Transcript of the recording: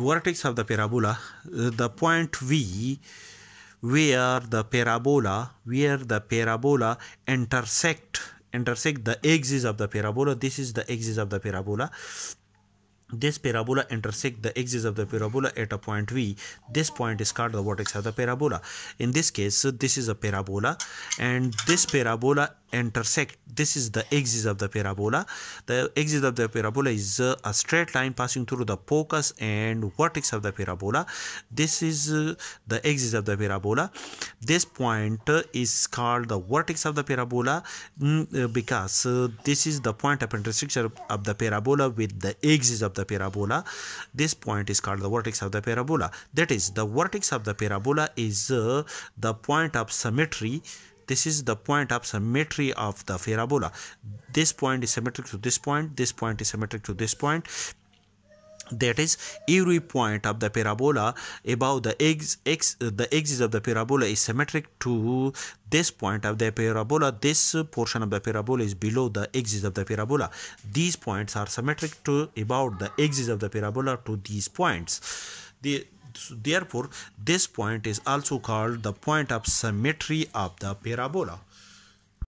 vertex of the parabola uh, the point V where the parabola where the parabola intersect intersect the axis of the parabola this is the axis of the parabola this parabola intersect the axis of the parabola at a point v this point is called the vertex of the parabola in this case so this is a parabola and this parabola intersect this is the axis of the parabola the axis of the parabola is uh, a straight line passing through the focus and vertex of the parabola this is uh, the axis of the parabola this point uh, is called the vertex of the parabola mm, uh, because uh, this is the point of intersection of the parabola with the axis of the parabola this point is called the vertex of the parabola that is the vertex of the parabola is uh, the point of symmetry this is the point of symmetry of the parabola this point is symmetric to this point this point is symmetric to this point that is every point of the parabola above the x x the axis of the parabola is symmetric to this point of the parabola this portion of the parabola is below the axis of the parabola these points are symmetric to about the axis of the parabola to these points the so therefore this point is also called the point of symmetry of the parabola